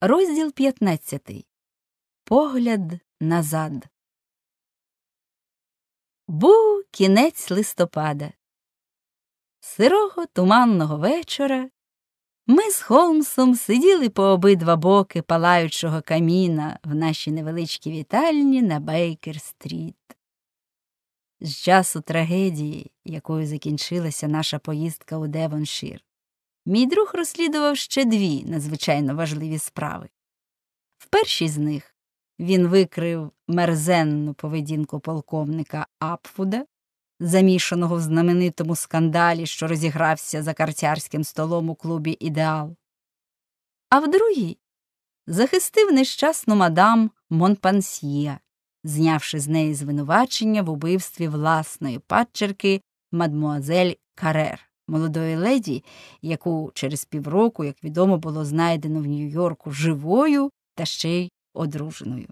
Розділ 15. Погляд назад. Був кінець листопада. Сирого туманного вечора ми з Холмсом сиділи по обидва боки палаючого каміна в нашій невеличкій вітальні на Бейкер стріт. З часу трагедії, якою закінчилася наша поїздка у Девоншир. Мій друг розслідував ще дві надзвичайно важливі справи. В першій з них він викрив мерзенну поведінку полковника Апфуда, замішаного в знаменитому скандалі, що розігрався за карцярським столом у клубі Ідеал, а в другій захистив нещасну мадам Монпансьє, знявши з неї звинувачення в убивстві власної падчерки мадмуазель Карер молодої леді, яку через півроку, як відомо, було знайдено в Нью-Йорку живою та ще й одруженою.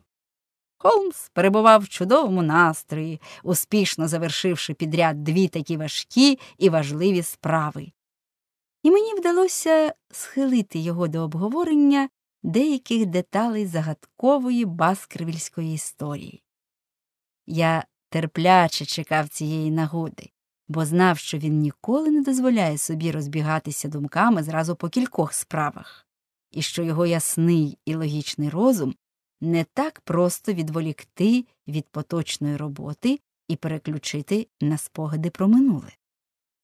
Холмс перебував в чудовому настрої, успішно завершивши підряд дві такі важкі і важливі справи. І мені вдалося схилити його до обговорення деяких деталей загадкової баскервільської історії. Я терпляче чекав цієї нагоди, бо знав, що він ніколи не дозволяє собі розбігатися думками зразу по кількох справах, і що його ясний і логічний розум не так просто відволікти від поточної роботи і переключити на спогади про минуле.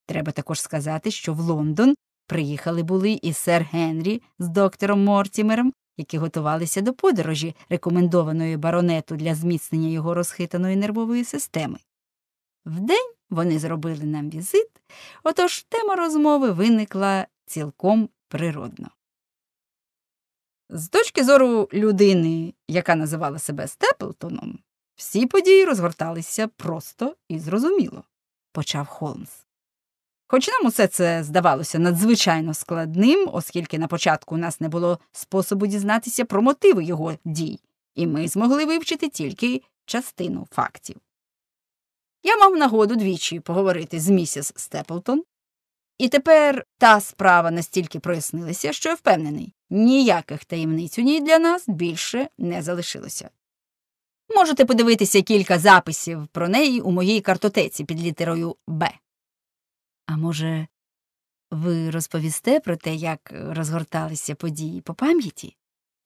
Треба також сказати, що в Лондон приїхали були і сер Генрі з доктором Мортімером, які готувалися до подорожі, рекомендованої баронету для зміцнення його розхитаної нервової системи. Вдень вони зробили нам візит, отож тема розмови виникла цілком природно. З точки зору людини, яка називала себе Степлтоном, всі події розгорталися просто і зрозуміло, почав Холмс. Хоч нам усе це здавалося надзвичайно складним, оскільки на початку у нас не було способу дізнатися про мотиви його дій, і ми змогли вивчити тільки частину фактів. Я мав нагоду двічі поговорити з місіс Степлтон, і тепер та справа настільки прояснилася, що я впевнений, ніяких таємниць у ній для нас більше не залишилося. Можете подивитися кілька записів про неї у моїй картотеці під літерою Б. А може, ви розповісте про те, як розгорталися події по пам'яті?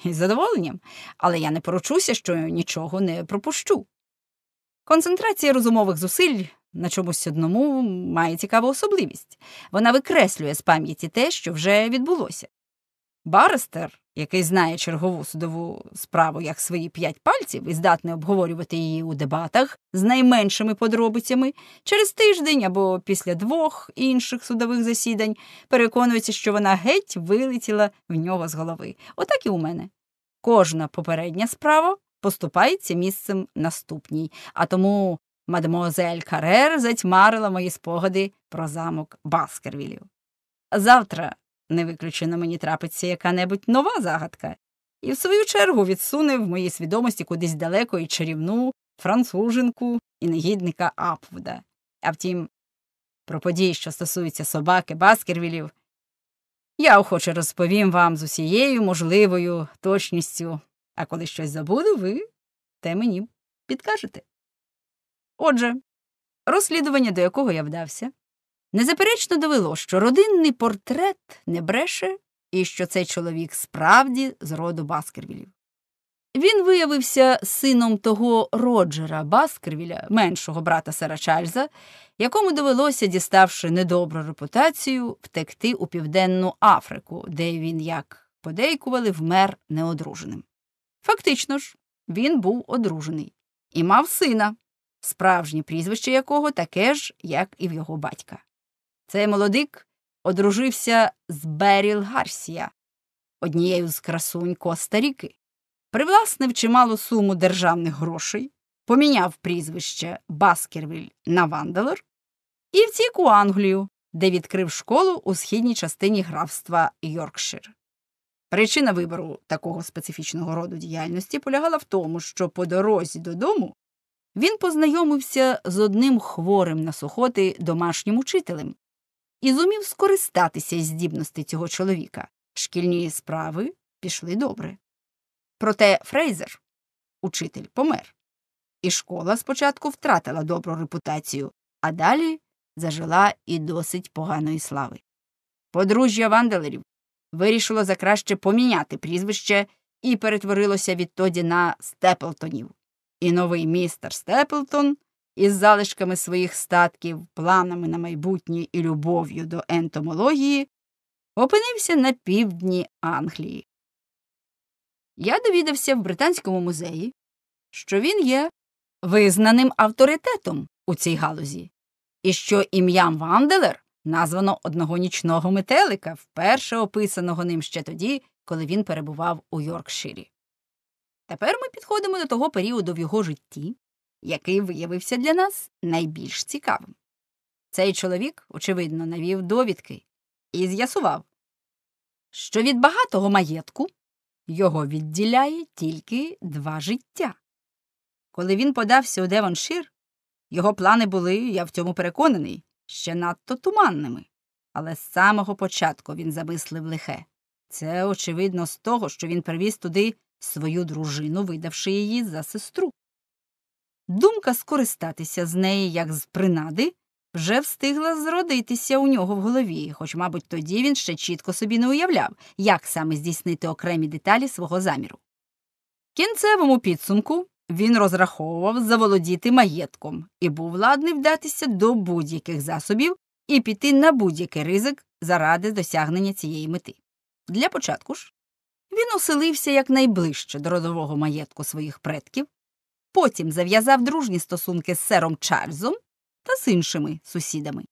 Із задоволенням, але я не поручуся, що нічого не пропущу. Концентрація розумових зусиль на чомусь одному має цікаву особливість вона викреслює з пам'яті те, що вже відбулося. Барестер, який знає чергову судову справу як свої п'ять пальців і здатний обговорювати її у дебатах з найменшими подробицями, через тиждень або після двох інших судових засідань переконується, що вона геть вилетіла в нього з голови. Отак і у мене. Кожна попередня справа поступається місцем наступній. А тому мадемуазель Карер затьмарила мої спогади про замок Баскервілів. Завтра не виключено мені трапиться яка-небудь нова загадка, і в свою чергу відсуне в моїй свідомості кудись далеко і чарівну француженку і негідника Апвуда. А втім, про події, що стосуються собаки Баскервілів, я охоче розповім вам з усією можливою точністю а коли щось забуду, ви те мені підкажете. Отже, розслідування, до якого я вдався, незаперечно довело, що родинний портрет не бреше і що цей чоловік справді з роду Баскервілів. Він виявився сином того Роджера Баскервіля, меншого брата Сера Чарльза, якому довелося, діставши недобру репутацію, втекти у Південну Африку, де він, як подейкували, вмер неодруженим. Фактично ж, він був одружений і мав сина, справжнє прізвище якого таке ж, як і в його батька. Цей молодик одружився з Беріл Гарсія, однією з красунь Коста Ріки, привласнив чималу суму державних грошей, поміняв прізвище Баскервіль на Ванделер і втік у Англію, де відкрив школу у східній частині графства Йоркшир. Причина вибору такого специфічного роду діяльності полягала в тому, що по дорозі додому він познайомився з одним хворим на сухоти домашнім учителем і зумів скористатися здібності цього чоловіка. Шкільні справи пішли добре. Проте Фрейзер, учитель, помер, і школа спочатку втратила добру репутацію, а далі зажила і досить поганої слави. Подружжя ванделерів вирішило за краще поміняти прізвище і перетворилося відтоді на Степлтонів. І новий містер Степлтон із залишками своїх статків, планами на майбутнє і любов'ю до ентомології опинився на півдні Англії. Я довідався в Британському музеї, що він є визнаним авторитетом у цій галузі і що ім'ям Ванделер названо одного нічного метелика, вперше описаного ним ще тоді, коли він перебував у Йоркширі. Тепер ми підходимо до того періоду в його житті, який виявився для нас найбільш цікавим. Цей чоловік, очевидно, навів довідки і з'ясував, що від багатого маєтку його відділяє тільки два життя. Коли він подався у Девоншир, його плани були, я в цьому переконаний, ще надто туманними. Але з самого початку він замислив лихе. Це, очевидно, з того, що він привіз туди свою дружину, видавши її за сестру. Думка скористатися з неї як з принади вже встигла зродитися у нього в голові, хоч, мабуть, тоді він ще чітко собі не уявляв, як саме здійснити окремі деталі свого заміру. кінцевому підсумку він розраховував заволодіти маєтком і був ладний вдатися до будь-яких засобів і піти на будь-який ризик заради досягнення цієї мети. Для початку ж він оселився якнайближче до родового маєтку своїх предків, потім зав'язав дружні стосунки з сером Чарльзом та з іншими сусідами.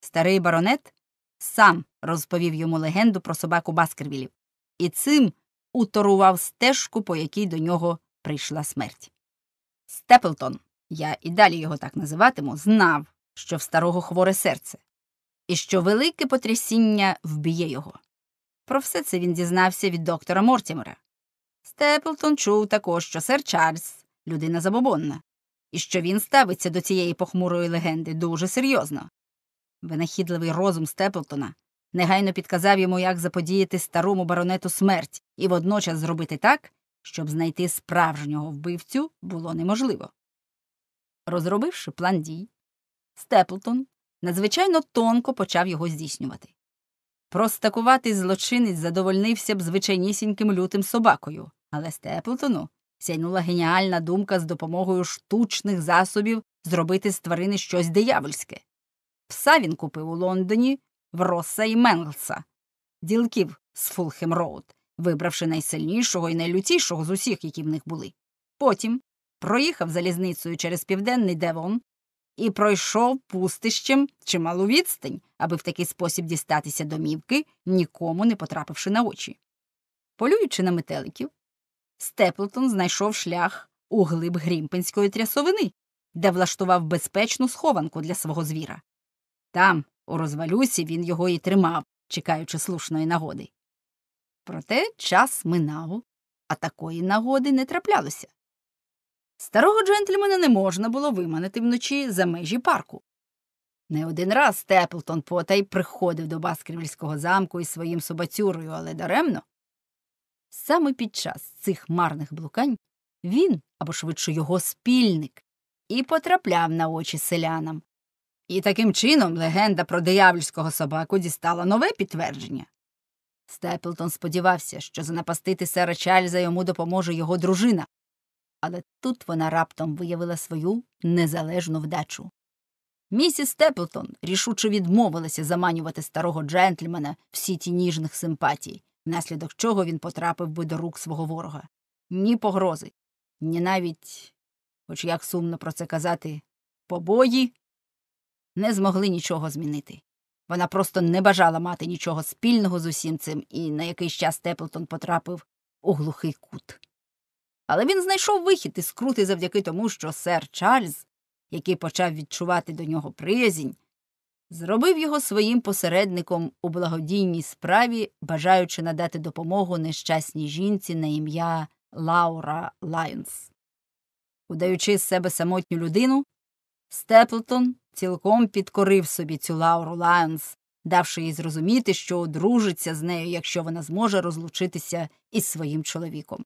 Старий баронет сам розповів йому легенду про собаку Баскервілів і цим уторував стежку, по якій до нього прийшла смерть. Степлтон, я і далі його так називатиму, знав, що в старого хворе серце, і що велике потрясіння вб'є його. Про все це він дізнався від доктора Мортімера. Степлтон чув також, що сер Чарльз людина забобонна, і що він ставиться до цієї похмурої легенди дуже серйозно. Винахідливий розум Степлтона негайно підказав йому, як заподіяти старому баронету смерть і водночас зробити так, щоб знайти справжнього вбивцю було неможливо. Розробивши план дій, Степлтон надзвичайно тонко почав його здійснювати. Простакуватий злочинець задовольнився б звичайнісіньким лютим собакою, але Степлтону сяйнула геніальна думка з допомогою штучних засобів зробити з тварини щось диявольське. Пса він купив у Лондоні в Росса і Менглса, ділків з Фулхем Роуд, вибравши найсильнішого і найлютішого з усіх, які в них були. Потім проїхав залізницею через південний Девон і пройшов пустищем чималу відстань, аби в такий спосіб дістатися домівки, нікому не потрапивши на очі. Полюючи на метеликів, Степлтон знайшов шлях у глиб грімпенської трясовини, де влаштував безпечну схованку для свого звіра. Там, у розвалюсі, він його і тримав, чекаючи слушної нагоди. Проте час минав, а такої нагоди не траплялося. Старого джентльмена не можна було виманити вночі за межі парку. Не один раз Теплтон потай приходив до Баскервільського замку із своїм собацюрою, але даремно. Саме під час цих марних блукань він або швидше його спільник і потрапляв на очі селянам. І таким чином легенда про диявольського собаку дістала нове підтвердження. Степлтон сподівався, що занапастити сера Чарльза йому допоможе його дружина, але тут вона раптом виявила свою незалежну вдачу. Місіс Степлтон рішуче відмовилася заманювати старого джентльмена в сіті ніжних симпатій, внаслідок чого він потрапив би до рук свого ворога. Ні погрози, ні навіть, хоч як сумно про це казати, побої не змогли нічого змінити. Вона просто не бажала мати нічого спільного з усім цим, і на якийсь час Теплтон потрапив у глухий кут. Але він знайшов вихід із крути завдяки тому, що сер Чарльз, який почав відчувати до нього приязінь, зробив його своїм посередником у благодійній справі, бажаючи надати допомогу нещасній жінці на ім'я Лаура Лайонс. Удаючи з себе самотню людину, Степлтон цілком підкорив собі цю Лауру Лайонс, давши їй зрозуміти, що одружиться з нею, якщо вона зможе розлучитися із своїм чоловіком.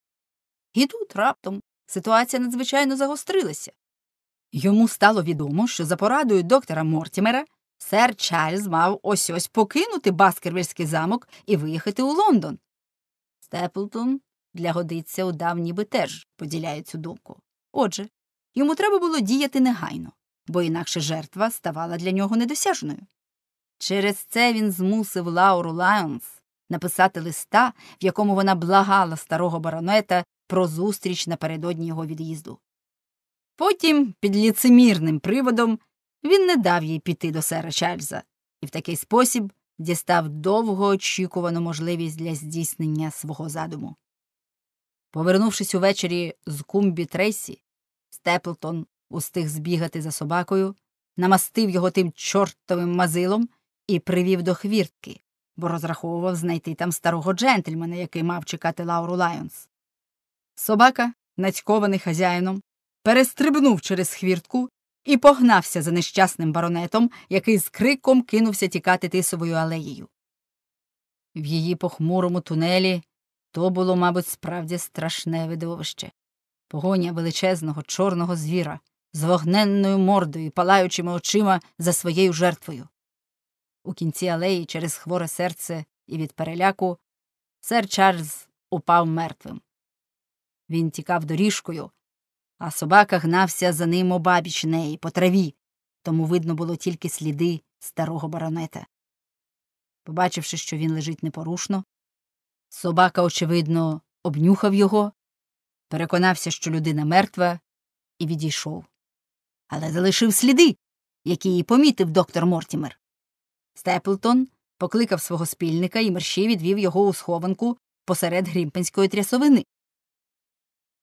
І тут раптом ситуація надзвичайно загострилася. Йому стало відомо, що за порадою доктора Мортімера сер Чарльз мав ось ось покинути Баскервільський замок і виїхати у Лондон. Степлтон для годиться удав ніби теж поділяє цю думку. Отже, йому треба було діяти негайно бо інакше жертва ставала для нього недосяжною. Через це він змусив Лауру Лайонс написати листа, в якому вона благала старого баронета про зустріч напередодні його від'їзду. Потім, під ліцемірним приводом, він не дав їй піти до сера Чарльза і в такий спосіб дістав довгоочікувану можливість для здійснення свого задуму. Повернувшись увечері з кумбі Трейсі, Степлтон устиг збігати за собакою, намастив його тим чортовим мазилом і привів до хвіртки, бо розраховував знайти там старого джентльмена, який мав чекати Лауру Лайонс. Собака, нацькований хазяїном, перестрибнув через хвіртку і погнався за нещасним баронетом, який з криком кинувся тікати тисовою алеєю. В її похмурому тунелі то було, мабуть, справді страшне видовище погоня величезного чорного звіра, з вогненною мордою, і палаючими очима за своєю жертвою. У кінці алеї, через хворе серце і від переляку, сер Чарльз упав мертвим. Він тікав доріжкою, а собака гнався за ним обабіч неї по траві, тому видно було тільки сліди старого баронета. Побачивши, що він лежить непорушно, собака, очевидно, обнюхав його, переконався, що людина мертва, і відійшов але залишив сліди, які її помітив доктор Мортімер. Степлтон покликав свого спільника і мерщій відвів його у схованку посеред грімпенської трясовини.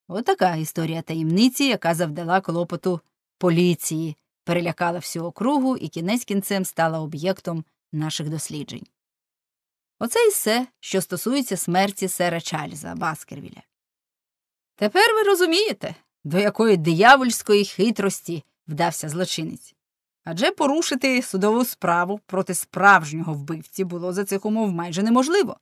Отака історія таємниці, яка завдала клопоту поліції, перелякала всю округу і кінець кінцем стала об'єктом наших досліджень. Оце і все, що стосується смерті сера Чарльза Баскервіля. Тепер ви розумієте, до якої диявольської хитрості вдався злочинець. Адже порушити судову справу проти справжнього вбивці було за цих умов майже неможливо.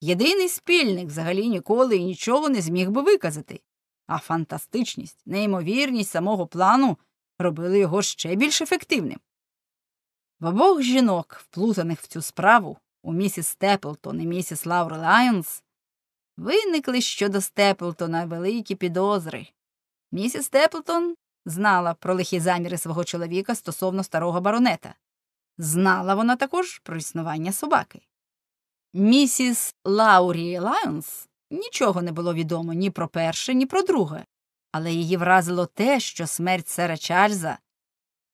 Єдиний спільник взагалі ніколи і нічого не зміг би виказати, а фантастичність, неймовірність самого плану робили його ще більш ефективним. В обох жінок, вплутаних в цю справу, у місіс Степлтон і місіс Лаур Лайонс, виникли щодо Степлтона великі підозри. Місіс Степлтон знала про лихі заміри свого чоловіка стосовно старого баронета. Знала вона також про існування собаки. Місіс Лаурі Лайонс нічого не було відомо ні про перше, ні про друге, але її вразило те, що смерть сера Чарльза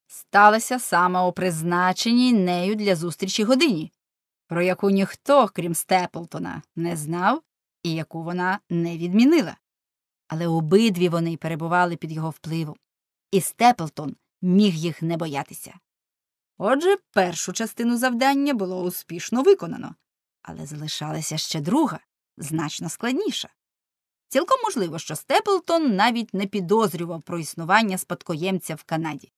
сталася саме у призначеній нею для зустрічі годині, про яку ніхто, крім Степлтона, не знав і яку вона не відмінила. Але обидві вони перебували під його впливом і Степлтон міг їх не боятися. Отже, першу частину завдання було успішно виконано, але залишалася ще друга, значно складніша. Цілком можливо, що Степлтон навіть не підозрював про існування спадкоємця в Канаді.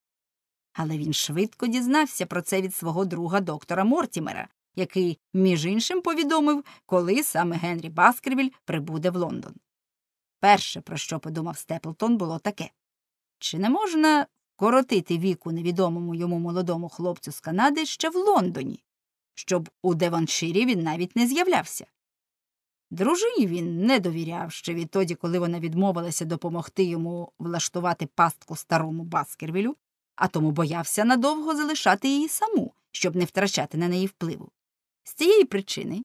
Але він швидко дізнався про це від свого друга доктора Мортімера, який, між іншим, повідомив, коли саме Генрі Баскервіль прибуде в Лондон. Перше, про що подумав Степлтон, було таке чи не можна коротити віку невідомому йому молодому хлопцю з Канади ще в Лондоні, щоб у Деванширі він навіть не з'являвся? Дружині він не довіряв ще відтоді, коли вона відмовилася допомогти йому влаштувати пастку старому Баскервілю, а тому боявся надовго залишати її саму, щоб не втрачати на неї впливу. З цієї причини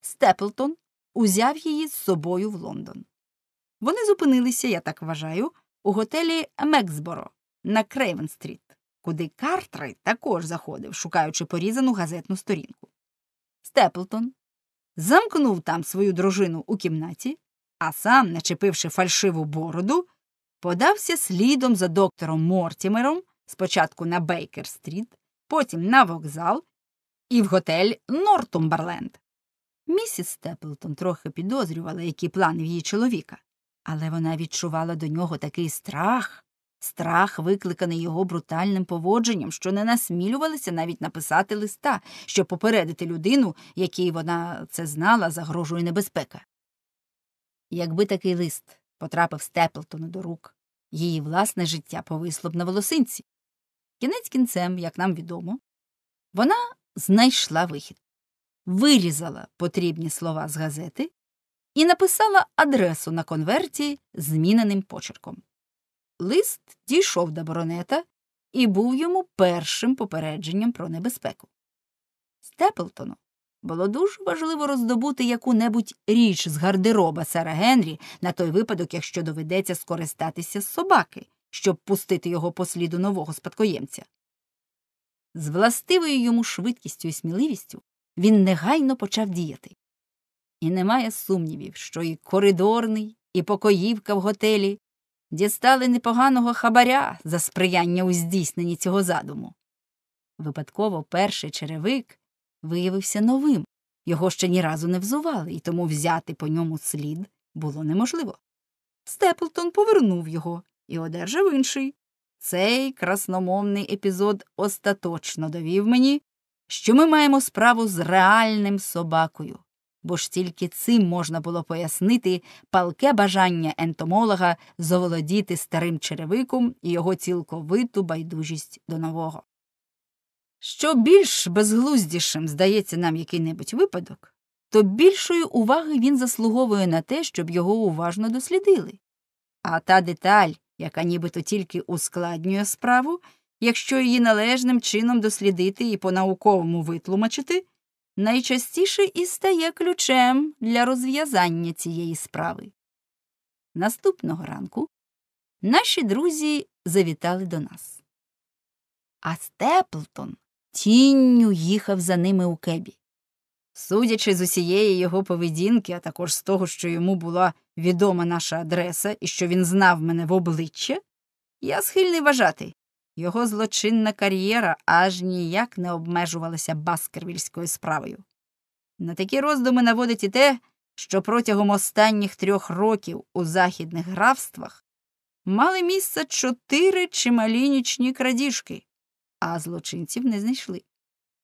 Степлтон узяв її з собою в Лондон. Вони зупинилися, я так вважаю у готелі Мексборо на Крейвен-стріт, куди Картрей також заходив, шукаючи порізану газетну сторінку. Степлтон замкнув там свою дружину у кімнаті, а сам, начепивши фальшиву бороду, подався слідом за доктором Мортімером спочатку на Бейкер-стріт, потім на вокзал і в готель Нортумберленд. Місіс Степлтон трохи підозрювала, які плани в її чоловіка, але вона відчувала до нього такий страх, страх, викликаний його брутальним поводженням, що не насмілювалася навіть написати листа, щоб попередити людину, якій вона це знала, загрожує небезпека. Якби такий лист потрапив Степлтону до рук, її власне життя повисло б на волосинці. Кінець кінцем, як нам відомо, вона знайшла вихід, вирізала потрібні слова з газети і написала адресу на конверті зміненим почерком. Лист дійшов до баронета і був йому першим попередженням про небезпеку. Степлтону було дуже важливо роздобути яку небудь річ з гардероба Сара Генрі на той випадок, якщо доведеться скористатися з собаки, щоб пустити його по сліду нового спадкоємця. З властивою йому швидкістю і сміливістю він негайно почав діяти. І немає сумнівів, що і коридорний, і покоївка в готелі дістали непоганого хабаря за сприяння у здійсненні цього задуму. Випадково перший черевик виявився новим, його ще ні разу не взували, і тому взяти по ньому слід було неможливо. Степлтон повернув його і одержав інший. Цей красномовний епізод остаточно довів мені, що ми маємо справу з реальним собакою бо ж тільки цим можна було пояснити палке бажання ентомолога заволодіти старим черевиком і його цілковиту байдужість до нового. Що більш безглуздішим здається нам який небудь випадок, то більшої уваги він заслуговує на те, щоб його уважно дослідили. А та деталь, яка нібито тільки ускладнює справу, якщо її належним чином дослідити і по науковому витлумачити, найчастіше і стає ключем для розв'язання цієї справи. Наступного ранку наші друзі завітали до нас. А Степлтон тінню їхав за ними у кебі. Судячи з усієї його поведінки, а також з того, що йому була відома наша адреса і що він знав мене в обличчя, я схильний вважати, його злочинна кар'єра аж ніяк не обмежувалася баскервільською справою. На такі роздуми наводить і те, що протягом останніх трьох років у західних графствах мали місце чотири чималі нічні крадіжки, а злочинців не знайшли.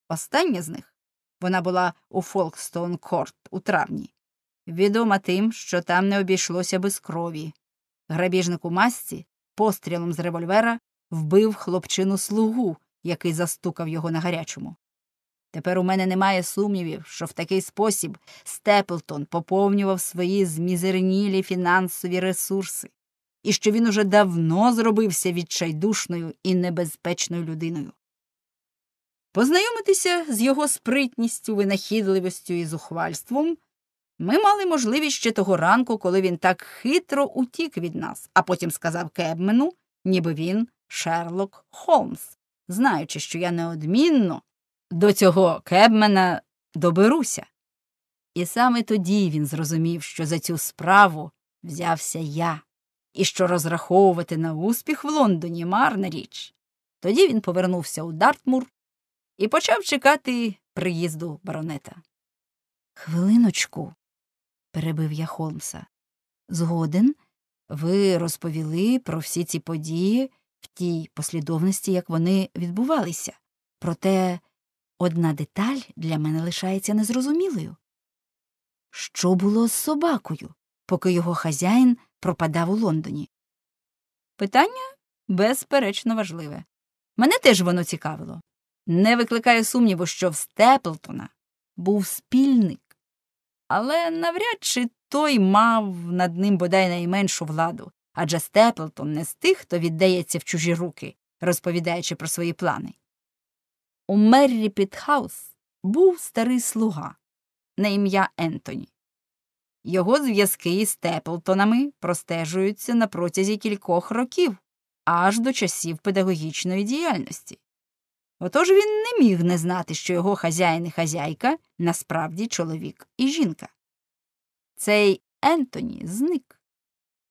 Остання з них вона була у Фолкстоун Корт у травні, відома тим, що там не обійшлося без крові. Грабіжник у масці пострілом з револьвера вбив хлопчину слугу, який застукав його на гарячому. Тепер у мене немає сумнівів, що в такий спосіб Степлтон поповнював свої змізернілі фінансові ресурси, і що він уже давно зробився відчайдушною і небезпечною людиною. Познайомитися з його спритністю, винахідливістю і зухвальством ми мали можливість ще того ранку, коли він так хитро утік від нас, а потім сказав Кебмену, ніби він Шерлок Холмс, знаючи, що я неодмінно до цього кебмена доберуся. І саме тоді він зрозумів, що за цю справу взявся я, і що розраховувати на успіх в Лондоні марна річ. Тоді він повернувся у Дартмур і почав чекати приїзду баронета. Хвилиночку, перебив я Холмса, згоден ви розповіли про всі ці події в тій послідовності, як вони відбувалися, проте одна деталь для мене лишається незрозумілою що було з собакою, поки його хазяїн пропадав у Лондоні? Питання безперечно важливе. Мене теж воно цікавило. Не викликає сумніву, що в Степлтона був спільник, але навряд чи той мав над ним бодай найменшу владу адже Степлтон не з тих, хто віддається в чужі руки, розповідаючи про свої плани. У Меррі Пітхаус був старий слуга на ім'я Ентоні. Його зв'язки із Степлтонами простежуються на протязі кількох років, аж до часів педагогічної діяльності. Отож він не міг не знати, що його хазяїн і хазяйка насправді чоловік і жінка. Цей Ентоні зник,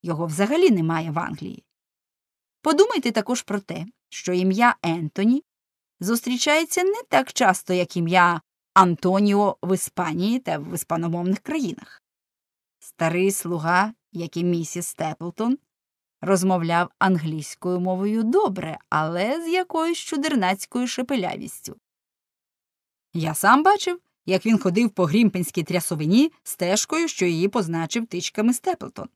його взагалі немає в Англії. Подумайте також про те, що ім'я Ентоні зустрічається не так часто, як ім'я Антоніо в Іспанії та в іспаномовних країнах. Старий слуга, як і місіс Степлтон, розмовляв англійською мовою добре, але з якоюсь чудернацькою шепелявістю. Я сам бачив, як він ходив по грімпенській трясовині стежкою, що її позначив тичками Степлтон.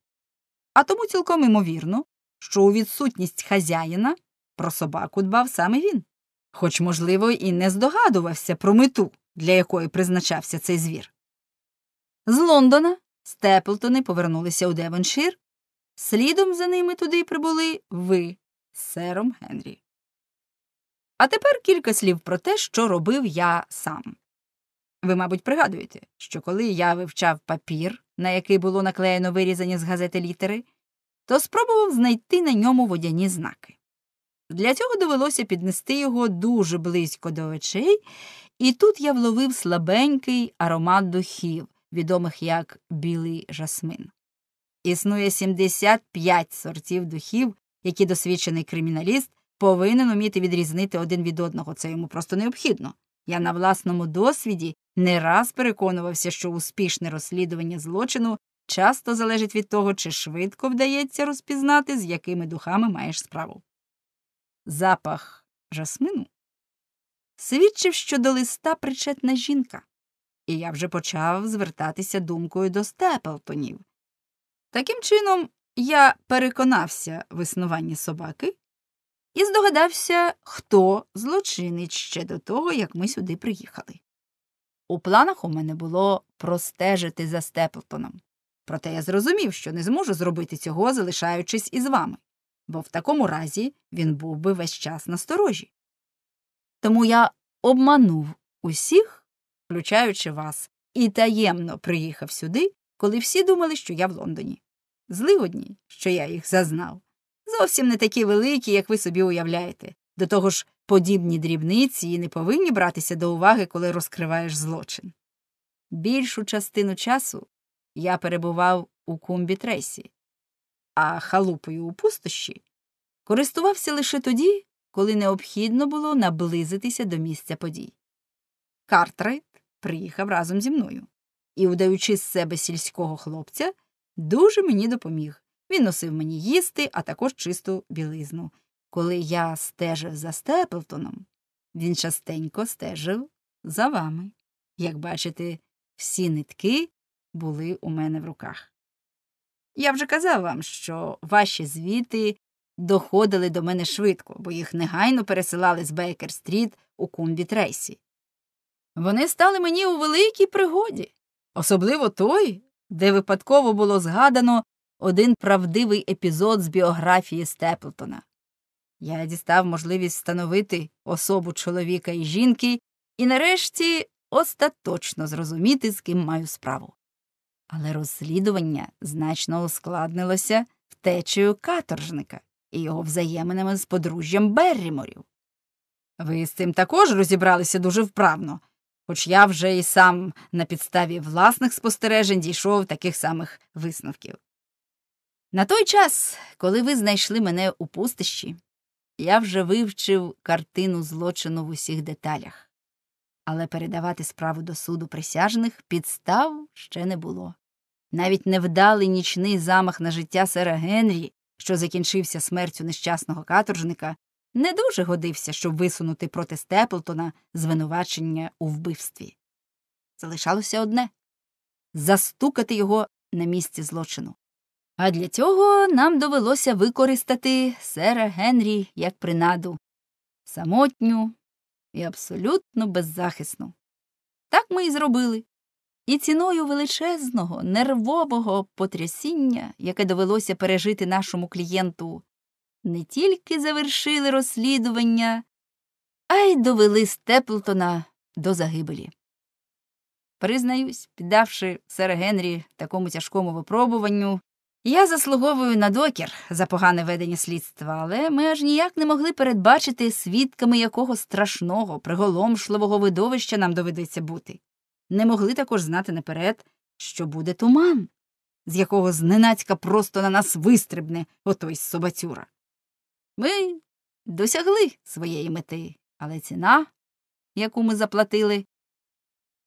А тому цілком імовірно, що у відсутність хазяїна про собаку дбав саме він, хоч, можливо, і не здогадувався про мету, для якої призначався цей звір. З Лондона Степлтони повернулися у Девоншир, слідом за ними туди прибули ви сером Генрі. А тепер кілька слів про те, що робив я сам. Ви, мабуть, пригадуєте, що коли я вивчав папір, на який було наклеєно вирізані з газети літери, то спробував знайти на ньому водяні знаки. Для цього довелося піднести його дуже близько до очей, і тут я вловив слабенький аромат духів, відомих як білий жасмин. Існує 75 сортів духів, які досвідчений криміналіст повинен уміти відрізнити один від одного, це йому просто необхідно. Я на власному досвіді не раз переконувався, що успішне розслідування злочину часто залежить від того, чи швидко вдається розпізнати, з якими духами маєш справу. Запах жасмину свідчив, що до листа причетна жінка, і я вже почав звертатися думкою до степлтонів. Таким чином, я переконався в існуванні собаки і здогадався, хто злочинить ще до того, як ми сюди приїхали. У планах у мене було простежити за Степлтоном. Проте я зрозумів, що не зможу зробити цього, залишаючись із вами, бо в такому разі він був би весь час насторожі. Тому я обманув усіх, включаючи вас, і таємно приїхав сюди, коли всі думали, що я в Лондоні. Злигодні, що я їх зазнав зовсім не такі великі, як ви собі уявляєте. До того ж, подібні дрібниці і не повинні братися до уваги, коли розкриваєш злочин. Більшу частину часу я перебував у кумбітресі, а халупою у пустощі користувався лише тоді, коли необхідно було наблизитися до місця подій. Картрайт приїхав разом зі мною і, вдаючи з себе сільського хлопця, дуже мені допоміг. Він носив мені їсти, а також чисту білизну. Коли я стежив за Степлтоном, він частенько стежив за вами. Як бачите, всі нитки були у мене в руках. Я вже казав вам, що ваші звіти доходили до мене швидко, бо їх негайно пересилали з Бейкер стріт у кумбі Трейсі. Вони стали мені у великій пригоді, особливо той, де випадково було згадано один правдивий епізод з біографії Степлтона. Я дістав можливість встановити особу чоловіка і жінки і нарешті остаточно зрозуміти, з ким маю справу. Але розслідування значно ускладнилося втечею каторжника і його взаєминами з подружжям Берріморів. Ви з цим також розібралися дуже вправно, хоч я вже і сам на підставі власних спостережень дійшов таких самих висновків. На той час, коли ви знайшли мене у пустищі, я вже вивчив картину злочину в усіх деталях, але передавати справу до суду присяжних підстав ще не було. Навіть невдалий нічний замах на життя сера Генрі, що закінчився смертю нещасного каторжника, не дуже годився, щоб висунути проти Степлтона звинувачення у вбивстві. Залишалося одне застукати його на місці злочину. А для цього нам довелося використати сера Генрі як принаду самотню і абсолютно беззахисну. Так ми і зробили. І ціною величезного, нервового потрясіння, яке довелося пережити нашому клієнту, не тільки завершили розслідування, а й довели Степлтона до загибелі. Признаюсь, піддавши сера Генрі такому тяжкому випробуванню, я заслуговую на докір за погане ведення слідства, але ми аж ніяк не могли передбачити, свідками якого страшного, приголомшливого видовища нам доведеться бути. Не могли також знати наперед, що буде туман, з якого зненацька просто на нас вистрибне отой собацюра. Ми досягли своєї мети, але ціна, яку ми заплатили,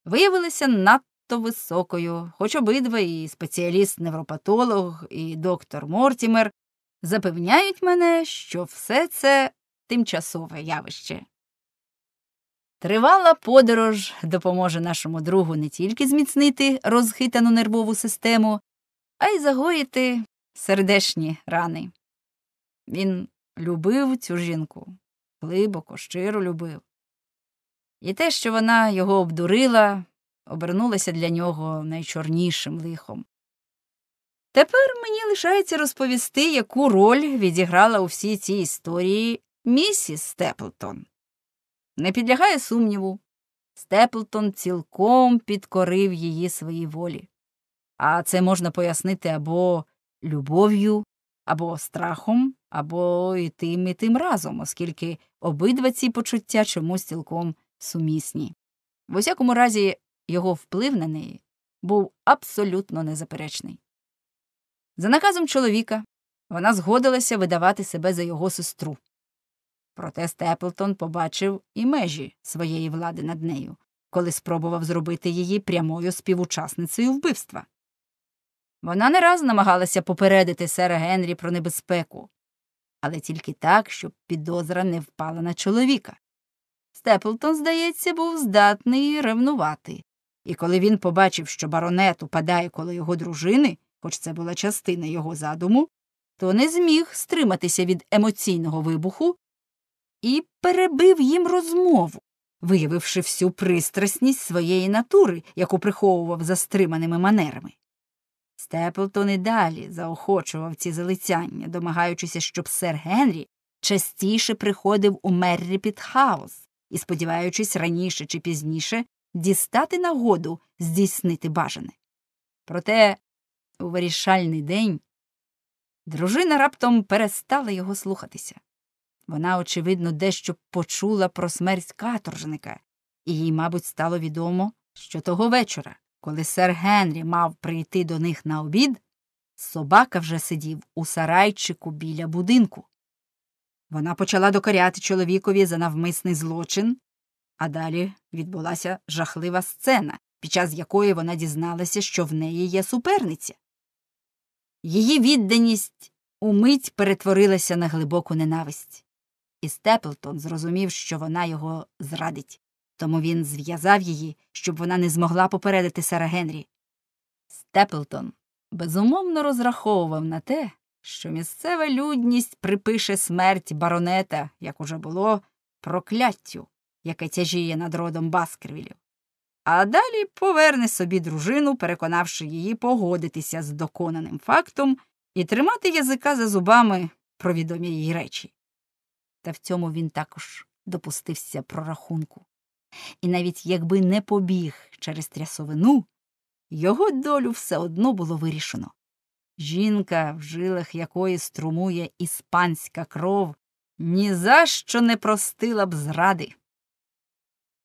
виявилася надто надто високою, хоч обидва і спеціаліст-невропатолог, і доктор Мортімер запевняють мене, що все це тимчасове явище. Тривала подорож допоможе нашому другу не тільки зміцнити розхитану нервову систему, а й загоїти сердечні рани. Він любив цю жінку, глибоко, щиро любив. І те, що вона його обдурила, обернулася для нього найчорнішим лихом. Тепер мені лишається розповісти, яку роль відіграла у всій цій історії місіс Степлтон. Не підлягає сумніву. Степлтон цілком підкорив її своїй волі, а це можна пояснити або любов'ю, або страхом, або і тим, і тим разом, оскільки обидва ці почуття чомусь цілком сумісні. В усякому разі, його вплив на неї був абсолютно незаперечний. За наказом чоловіка вона згодилася видавати себе за його сестру. Проте Степлтон побачив і межі своєї влади над нею, коли спробував зробити її прямою співучасницею вбивства. Вона не раз намагалася попередити сера Генрі про небезпеку, але тільки так, щоб підозра не впала на чоловіка. Степлтон, здається, був здатний ревнувати. І коли він побачив, що баронет упадає коло його дружини, хоч це була частина його задуму, то не зміг стриматися від емоційного вибуху і перебив їм розмову, виявивши всю пристрасність своєї натури, яку приховував за стриманими манерами. Степлтон і далі заохочував ці залицяння, домагаючися, щоб сер Генрі частіше приходив у Меррі Пітхаус і сподіваючись раніше чи пізніше дістати нагоду здійснити бажане. Проте у вирішальний день дружина раптом перестала його слухатися. Вона, очевидно, дещо почула про смерть каторжника, і їй, мабуть, стало відомо, що того вечора, коли сер Генрі мав прийти до них на обід, собака вже сидів у сарайчику біля будинку. Вона почала докоряти чоловікові за навмисний злочин а далі відбулася жахлива сцена, під час якої вона дізналася, що в неї є суперниця. Її відданість умить перетворилася на глибоку ненависть, і Степлтон зрозумів, що вона його зрадить, тому він зв'язав її, щоб вона не змогла попередити Сара Генрі. Степлтон безумовно розраховував на те, що місцева людність припише смерть баронета, як уже було, прокляттю, яке тяжіє над родом Баскервілів, а далі поверне собі дружину, переконавши її погодитися з доконаним фактом і тримати язика за зубами про відомі їй речі. Та в цьому він також допустився прорахунку. І навіть якби не побіг через трясовину, його долю все одно було вирішено. Жінка, в жилах якої струмує іспанська кров, ні за що не простила б зради.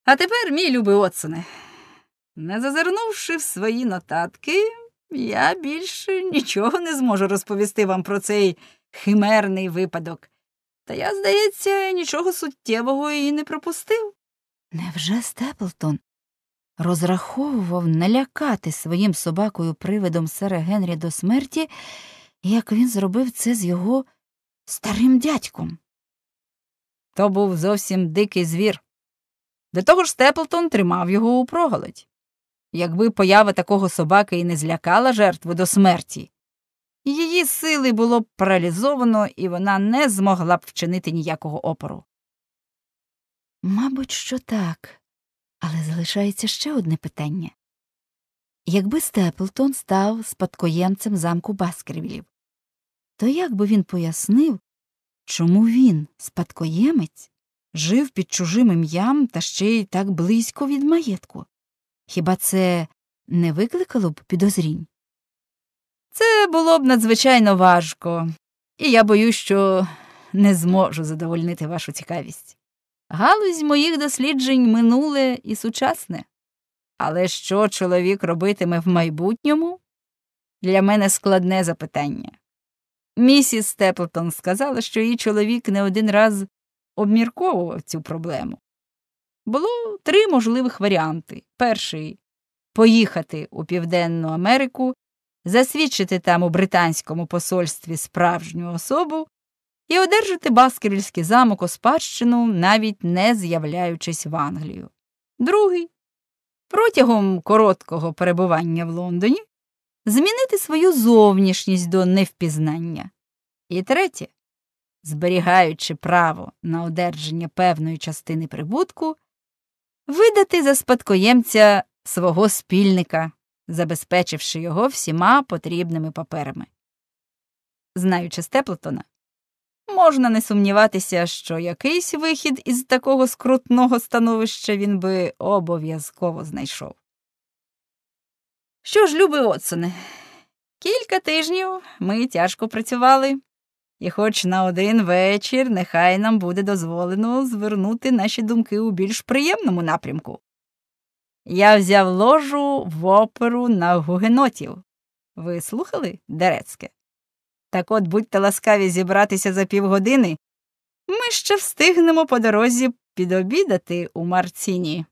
А тепер, мій любий Отсоне, не зазирнувши в свої нотатки, я більше нічого не зможу розповісти вам про цей химерний випадок. Та я, здається, нічого суттєвого і не пропустив. Невже Степлтон розраховував налякати своїм собакою привидом сера Генрі до смерті, як він зробив це з його старим дядьком? То був зовсім дикий звір, до того ж, Степлтон тримав його у проголодь. Якби поява такого собаки і не злякала жертву до смерті, її сили було б паралізовано, і вона не змогла б вчинити ніякого опору. Мабуть, що так, але залишається ще одне питання якби Степлтон став спадкоємцем замку Баскервілів, то як би він пояснив, чому він спадкоємець? жив під чужим ім'ям та ще й так близько від маєтку. Хіба це не викликало б підозрінь? Це було б надзвичайно важко, і я боюсь, що не зможу задовольнити вашу цікавість. Галузь моїх досліджень минуле і сучасне. Але що чоловік робитиме в майбутньому? Для мене складне запитання. Місіс Степлтон сказала, що її чоловік не один раз обмірковував цю проблему. Було три можливих варіанти. Перший поїхати у Південну Америку, засвідчити там у британському посольстві справжню особу і одержати Баскерільський замок у спадщину, навіть не з'являючись в Англію. Другий протягом короткого перебування в Лондоні змінити свою зовнішність до невпізнання. І третє зберігаючи право на одержання певної частини прибутку, видати за спадкоємця свого спільника, забезпечивши його всіма потрібними паперами. Знаючи Степлтона, можна не сумніватися, що якийсь вихід із такого скрутного становища він би обов'язково знайшов. Що ж, люби Отсоне, кілька тижнів ми тяжко працювали, і, хоч на один вечір, нехай нам буде дозволено звернути наші думки у більш приємному напрямку. Я взяв ложу в оперу на гугенотів. Ви слухали Дерецьке? Так от будьте ласкаві зібратися за півгодини. Ми ще встигнемо по дорозі підобідати у Марціні.